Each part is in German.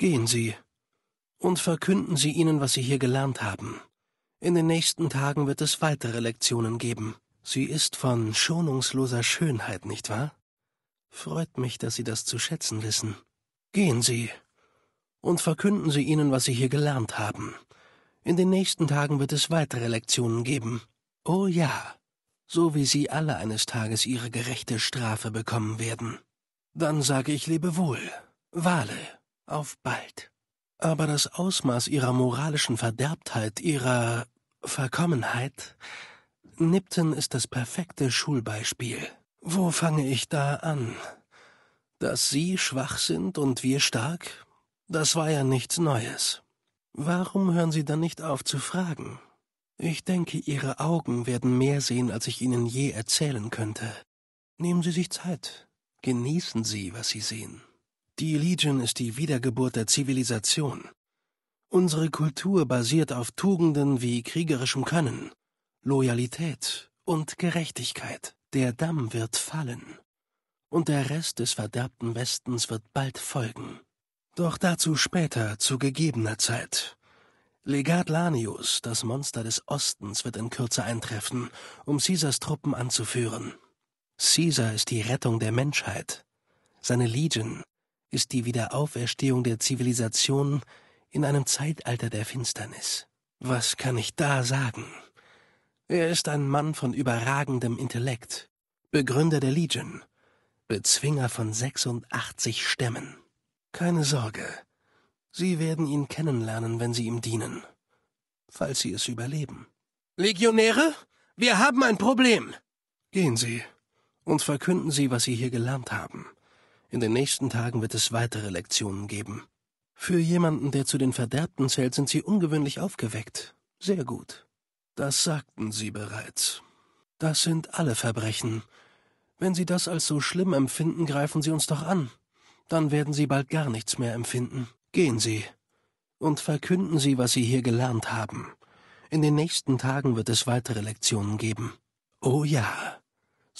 Gehen Sie und verkünden Sie ihnen, was Sie hier gelernt haben. In den nächsten Tagen wird es weitere Lektionen geben. Sie ist von schonungsloser Schönheit, nicht wahr? Freut mich, dass Sie das zu schätzen wissen. Gehen Sie und verkünden Sie ihnen, was Sie hier gelernt haben. In den nächsten Tagen wird es weitere Lektionen geben. Oh ja, so wie Sie alle eines Tages Ihre gerechte Strafe bekommen werden. Dann sage ich Lebewohl, Wale. Auf bald. Aber das Ausmaß ihrer moralischen Verderbtheit, ihrer Verkommenheit. Nipton ist das perfekte Schulbeispiel. Wo fange ich da an? Dass Sie schwach sind und wir stark? Das war ja nichts Neues. Warum hören Sie dann nicht auf zu fragen? Ich denke, Ihre Augen werden mehr sehen, als ich Ihnen je erzählen könnte. Nehmen Sie sich Zeit. Genießen Sie, was Sie sehen. Die Legion ist die Wiedergeburt der Zivilisation. Unsere Kultur basiert auf Tugenden wie kriegerischem Können, Loyalität und Gerechtigkeit. Der Damm wird fallen. Und der Rest des verderbten Westens wird bald folgen. Doch dazu später, zu gegebener Zeit. Legat Lanius, das Monster des Ostens, wird in Kürze eintreffen, um Caesars Truppen anzuführen. Caesar ist die Rettung der Menschheit. Seine Legion ist die Wiederauferstehung der Zivilisation in einem Zeitalter der Finsternis. Was kann ich da sagen? Er ist ein Mann von überragendem Intellekt, Begründer der Legion, Bezwinger von 86 Stämmen. Keine Sorge, Sie werden ihn kennenlernen, wenn Sie ihm dienen, falls Sie es überleben. Legionäre, wir haben ein Problem. Gehen Sie und verkünden Sie, was Sie hier gelernt haben. In den nächsten Tagen wird es weitere Lektionen geben. Für jemanden, der zu den Verderbten zählt, sind sie ungewöhnlich aufgeweckt. Sehr gut. Das sagten sie bereits. Das sind alle Verbrechen. Wenn sie das als so schlimm empfinden, greifen sie uns doch an. Dann werden sie bald gar nichts mehr empfinden. Gehen sie. Und verkünden sie, was sie hier gelernt haben. In den nächsten Tagen wird es weitere Lektionen geben. Oh ja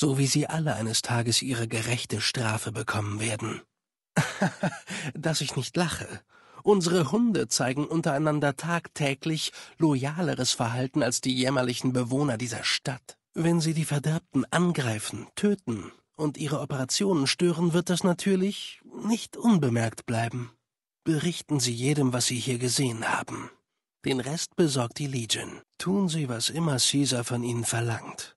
so wie sie alle eines Tages ihre gerechte Strafe bekommen werden. Dass ich nicht lache. Unsere Hunde zeigen untereinander tagtäglich loyaleres Verhalten als die jämmerlichen Bewohner dieser Stadt. Wenn sie die Verderbten angreifen, töten und ihre Operationen stören, wird das natürlich nicht unbemerkt bleiben. Berichten Sie jedem, was Sie hier gesehen haben. Den Rest besorgt die Legion. Tun Sie, was immer Caesar von Ihnen verlangt.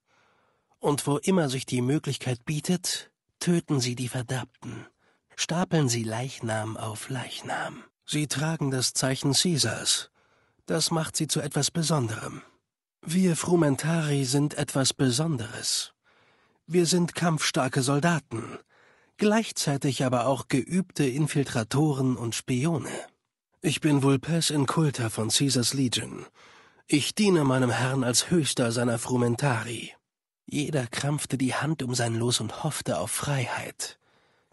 Und wo immer sich die Möglichkeit bietet, töten sie die Verderbten, stapeln sie Leichnam auf Leichnam. Sie tragen das Zeichen Caesars. Das macht sie zu etwas Besonderem. Wir Frumentari sind etwas Besonderes. Wir sind kampfstarke Soldaten, gleichzeitig aber auch geübte Infiltratoren und Spione. Ich bin Vulpes in Kulta von Caesars Legion. Ich diene meinem Herrn als Höchster seiner Frumentari. Jeder krampfte die Hand um sein Los und hoffte auf Freiheit.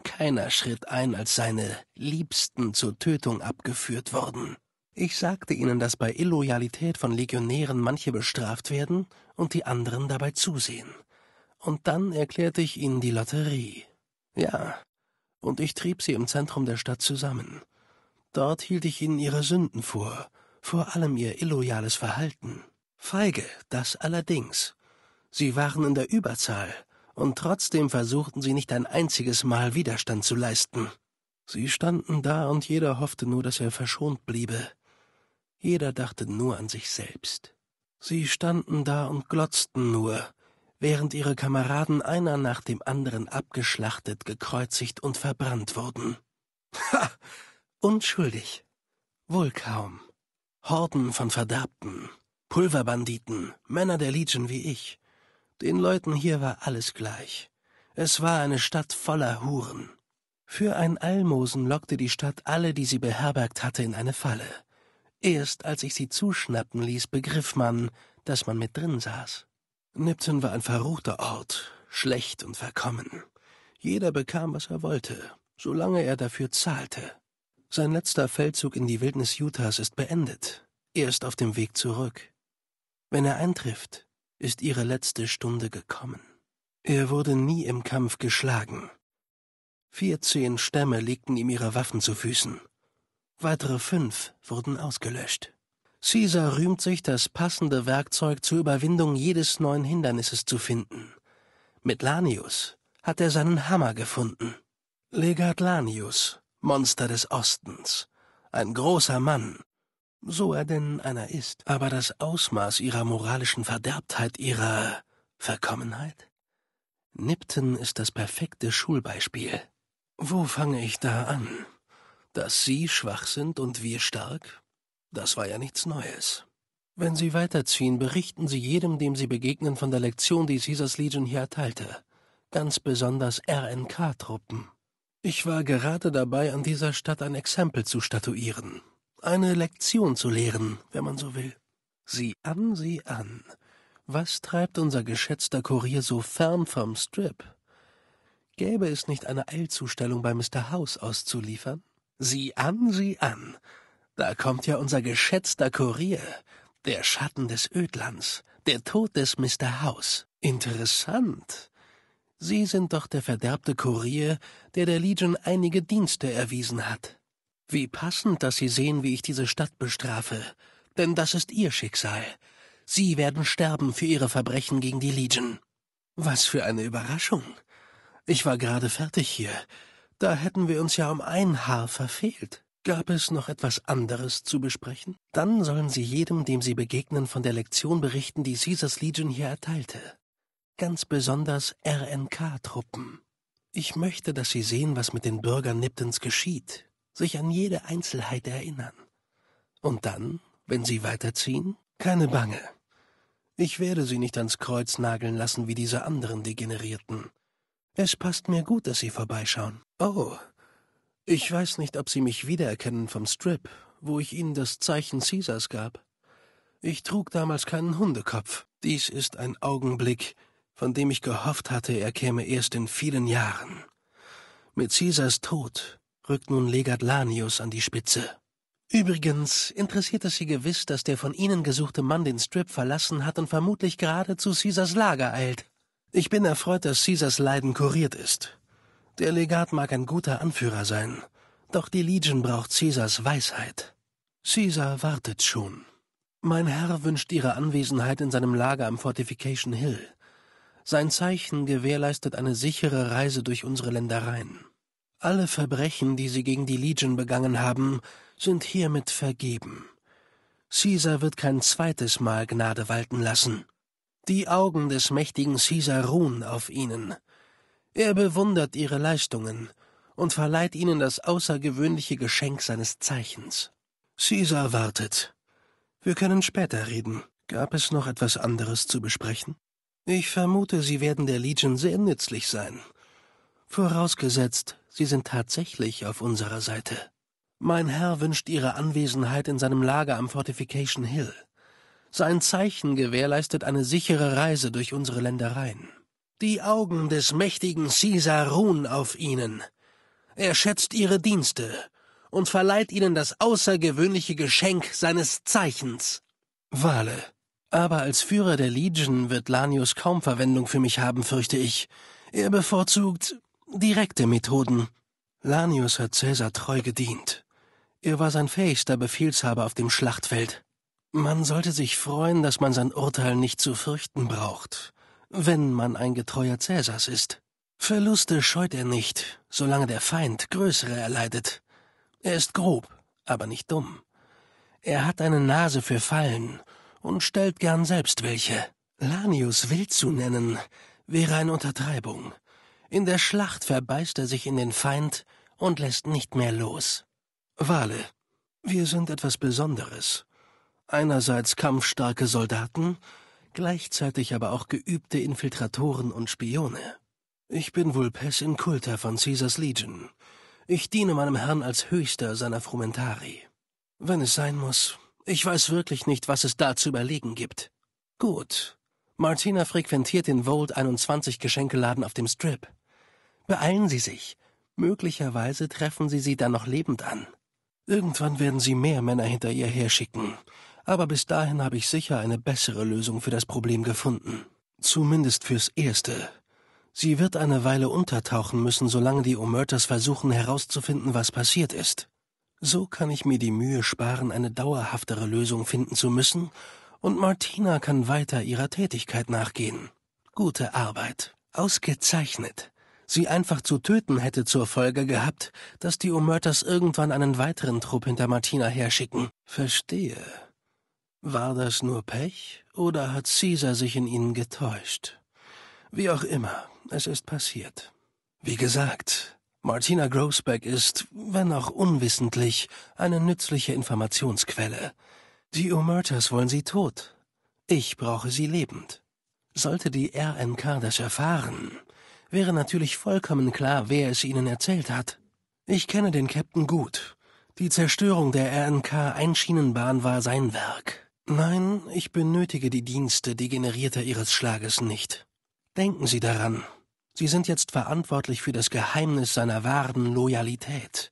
Keiner schritt ein, als seine Liebsten zur Tötung abgeführt wurden. Ich sagte ihnen, dass bei Illoyalität von Legionären manche bestraft werden und die anderen dabei zusehen. Und dann erklärte ich ihnen die Lotterie. Ja, und ich trieb sie im Zentrum der Stadt zusammen. Dort hielt ich ihnen ihre Sünden vor, vor allem ihr illoyales Verhalten. Feige, das allerdings, Sie waren in der Überzahl, und trotzdem versuchten sie nicht ein einziges Mal Widerstand zu leisten. Sie standen da und jeder hoffte nur, dass er verschont bliebe. Jeder dachte nur an sich selbst. Sie standen da und glotzten nur, während ihre Kameraden einer nach dem anderen abgeschlachtet, gekreuzigt und verbrannt wurden. Ha! Unschuldig. Wohl kaum. Horden von Verderbten, Pulverbanditen, Männer der Legion wie ich, den Leuten hier war alles gleich. Es war eine Stadt voller Huren. Für ein Almosen lockte die Stadt alle, die sie beherbergt hatte, in eine Falle. Erst als ich sie zuschnappen ließ, begriff man, dass man mit drin saß. Nipton war ein verruchter Ort, schlecht und verkommen. Jeder bekam, was er wollte, solange er dafür zahlte. Sein letzter Feldzug in die Wildnis Utahs ist beendet. Er ist auf dem Weg zurück. Wenn er eintrifft, ist ihre letzte Stunde gekommen. Er wurde nie im Kampf geschlagen. Vierzehn Stämme legten ihm ihre Waffen zu Füßen. Weitere fünf wurden ausgelöscht. Caesar rühmt sich, das passende Werkzeug zur Überwindung jedes neuen Hindernisses zu finden. Mit Lanius hat er seinen Hammer gefunden. Legat Lanius, Monster des Ostens, ein großer Mann, so er denn einer ist, aber das Ausmaß ihrer moralischen Verderbtheit, ihrer Verkommenheit? Nipton ist das perfekte Schulbeispiel. Wo fange ich da an? Dass Sie schwach sind und wir stark? Das war ja nichts Neues. Wenn Sie weiterziehen, berichten Sie jedem, dem Sie begegnen, von der Lektion, die Caesars Legion hier erteilte. Ganz besonders RNK-Truppen. Ich war gerade dabei, an dieser Stadt ein Exempel zu statuieren eine Lektion zu lehren, wenn man so will. Sieh an, sieh an. Was treibt unser geschätzter Kurier so fern vom Strip? Gäbe es nicht eine Eilzustellung bei Mr. House auszuliefern? Sieh an, sieh an. Da kommt ja unser geschätzter Kurier, der Schatten des Ödlands, der Tod des Mr. House. Interessant. Sie sind doch der verderbte Kurier, der der Legion einige Dienste erwiesen hat. Wie passend, dass Sie sehen, wie ich diese Stadt bestrafe. Denn das ist Ihr Schicksal. Sie werden sterben für Ihre Verbrechen gegen die Legion. Was für eine Überraschung. Ich war gerade fertig hier. Da hätten wir uns ja um ein Haar verfehlt. Gab es noch etwas anderes zu besprechen? Dann sollen Sie jedem, dem Sie begegnen, von der Lektion berichten, die Caesars Legion hier erteilte. Ganz besonders RNK-Truppen. Ich möchte, dass Sie sehen, was mit den Bürgern Niptons geschieht, sich an jede Einzelheit erinnern. Und dann, wenn Sie weiterziehen, keine Bange. Ich werde Sie nicht ans Kreuz nageln lassen wie diese anderen Degenerierten. Es passt mir gut, dass Sie vorbeischauen. Oh, ich weiß nicht, ob Sie mich wiedererkennen vom Strip, wo ich Ihnen das Zeichen Caesars gab. Ich trug damals keinen Hundekopf. Dies ist ein Augenblick, von dem ich gehofft hatte, er käme erst in vielen Jahren. Mit Caesars Tod rückt nun Legat Lanius an die Spitze. Übrigens interessiert es Sie gewiss, dass der von Ihnen gesuchte Mann den Strip verlassen hat und vermutlich gerade zu Caesars Lager eilt. Ich bin erfreut, dass Caesars Leiden kuriert ist. Der Legat mag ein guter Anführer sein, doch die Legion braucht Caesars Weisheit. Caesar wartet schon. Mein Herr wünscht Ihre Anwesenheit in seinem Lager am Fortification Hill. Sein Zeichen gewährleistet eine sichere Reise durch unsere Ländereien. Alle Verbrechen, die sie gegen die Legion begangen haben, sind hiermit vergeben. Caesar wird kein zweites Mal Gnade walten lassen. Die Augen des mächtigen Caesar ruhen auf ihnen. Er bewundert ihre Leistungen und verleiht ihnen das außergewöhnliche Geschenk seines Zeichens. Caesar wartet. Wir können später reden. Gab es noch etwas anderes zu besprechen? Ich vermute, Sie werden der Legion sehr nützlich sein. Vorausgesetzt, Sie sind tatsächlich auf unserer Seite. Mein Herr wünscht Ihre Anwesenheit in seinem Lager am Fortification Hill. Sein Zeichen gewährleistet eine sichere Reise durch unsere Ländereien. Die Augen des mächtigen Caesar ruhen auf Ihnen. Er schätzt Ihre Dienste und verleiht Ihnen das außergewöhnliche Geschenk seines Zeichens. Wale. Aber als Führer der Legion wird Lanius kaum Verwendung für mich haben, fürchte ich. Er bevorzugt Direkte Methoden. Lanius hat Cäsar treu gedient. Er war sein fähigster Befehlshaber auf dem Schlachtfeld. Man sollte sich freuen, dass man sein Urteil nicht zu fürchten braucht, wenn man ein getreuer Cäsars ist. Verluste scheut er nicht, solange der Feind größere erleidet. Er ist grob, aber nicht dumm. Er hat eine Nase für Fallen und stellt gern selbst welche. Lanius wild zu nennen, wäre eine Untertreibung. In der Schlacht verbeißt er sich in den Feind und lässt nicht mehr los. Wale, wir sind etwas Besonderes. Einerseits kampfstarke Soldaten, gleichzeitig aber auch geübte Infiltratoren und Spione. Ich bin Vulpes Inculta von Caesars Legion. Ich diene meinem Herrn als Höchster seiner Frumentari. Wenn es sein muss, ich weiß wirklich nicht, was es da zu überlegen gibt. Gut. Martina frequentiert den Volt 21 Geschenkeladen auf dem Strip. Beeilen Sie sich. Möglicherweise treffen Sie sie dann noch lebend an. Irgendwann werden Sie mehr Männer hinter ihr herschicken. Aber bis dahin habe ich sicher eine bessere Lösung für das Problem gefunden. Zumindest fürs Erste. Sie wird eine Weile untertauchen müssen, solange die Omertas versuchen herauszufinden, was passiert ist. So kann ich mir die Mühe sparen, eine dauerhaftere Lösung finden zu müssen, und Martina kann weiter ihrer Tätigkeit nachgehen. Gute Arbeit. Ausgezeichnet. Sie einfach zu töten hätte zur Folge gehabt, dass die Omörters irgendwann einen weiteren Trupp hinter Martina herschicken. Verstehe. War das nur Pech oder hat Caesar sich in ihnen getäuscht? Wie auch immer, es ist passiert. Wie gesagt, Martina Grosbeck ist, wenn auch unwissentlich, eine nützliche Informationsquelle. Die Omertas wollen sie tot. Ich brauche sie lebend. Sollte die RNK das erfahren, wäre natürlich vollkommen klar, wer es ihnen erzählt hat. Ich kenne den Captain gut. Die Zerstörung der RNK-Einschienenbahn war sein Werk. Nein, ich benötige die Dienste Degenerierter Ihres Schlages nicht. Denken Sie daran. Sie sind jetzt verantwortlich für das Geheimnis seiner wahren Loyalität.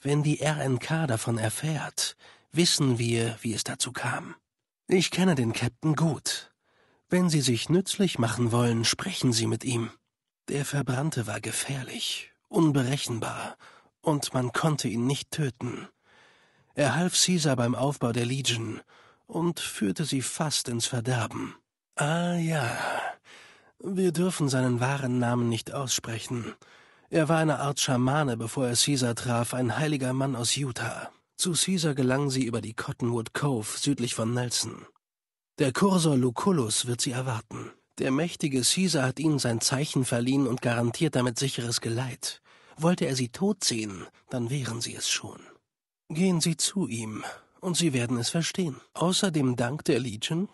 Wenn die RNK davon erfährt, wissen wir, wie es dazu kam. Ich kenne den Captain gut. Wenn Sie sich nützlich machen wollen, sprechen Sie mit ihm. Der Verbrannte war gefährlich, unberechenbar, und man konnte ihn nicht töten. Er half Caesar beim Aufbau der Legion und führte sie fast ins Verderben. Ah ja, wir dürfen seinen wahren Namen nicht aussprechen. Er war eine Art Schamane, bevor er Caesar traf, ein heiliger Mann aus Utah. Zu Caesar gelangen sie über die Cottonwood Cove südlich von Nelson. Der Kursor Lucullus wird sie erwarten. Der mächtige Caesar hat ihnen sein Zeichen verliehen und garantiert damit sicheres Geleit. Wollte er sie tot sehen, dann wären sie es schon. Gehen Sie zu ihm, und Sie werden es verstehen. Außerdem dank der Legion?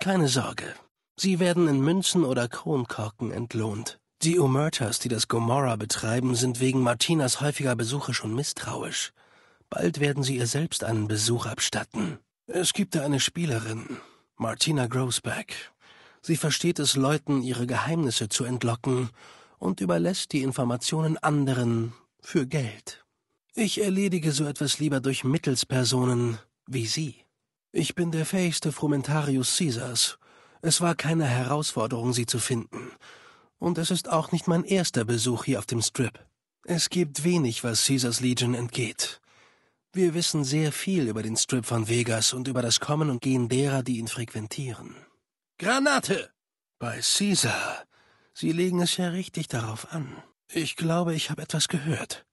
Keine Sorge. Sie werden in Münzen oder Kronkorken entlohnt. Die Omertas, die das Gomorra betreiben, sind wegen Martinas häufiger Besuche schon misstrauisch. Bald werden sie ihr selbst einen Besuch abstatten. Es gibt da eine Spielerin, Martina Grosbeck, Sie versteht es Leuten, ihre Geheimnisse zu entlocken und überlässt die Informationen anderen für Geld. Ich erledige so etwas lieber durch Mittelspersonen wie Sie. Ich bin der fähigste Frumentarius Caesars. Es war keine Herausforderung, Sie zu finden. Und es ist auch nicht mein erster Besuch hier auf dem Strip. Es gibt wenig, was Caesars Legion entgeht. Wir wissen sehr viel über den Strip von Vegas und über das Kommen und Gehen derer, die ihn frequentieren. Granate! Bei Caesar. Sie legen es ja richtig darauf an. Ich glaube, ich habe etwas gehört.